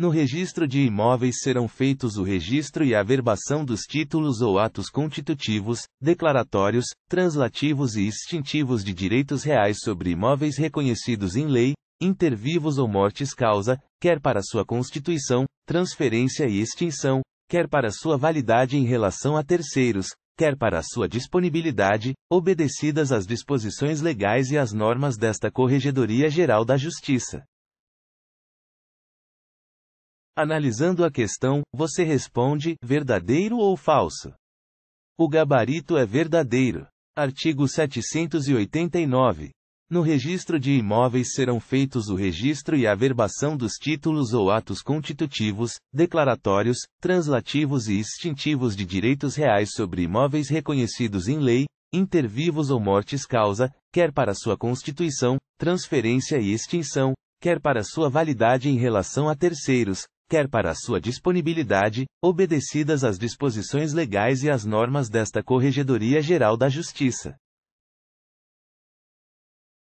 No registro de imóveis serão feitos o registro e a verbação dos títulos ou atos constitutivos, declaratórios, translativos e extintivos de direitos reais sobre imóveis reconhecidos em lei, intervivos ou mortes causa, quer para sua constituição, transferência e extinção, quer para sua validade em relação a terceiros, quer para sua disponibilidade, obedecidas às disposições legais e às normas desta Corregedoria Geral da Justiça. Analisando a questão, você responde: verdadeiro ou falso? O gabarito é verdadeiro. Artigo 789. No registro de imóveis serão feitos o registro e a verbação dos títulos ou atos constitutivos, declaratórios, translativos e extintivos de direitos reais sobre imóveis reconhecidos em lei, intervivos ou mortes causa, quer para sua constituição, transferência e extinção, quer para sua validade em relação a terceiros, quer para sua disponibilidade, obedecidas às disposições legais e às normas desta Corregedoria Geral da Justiça.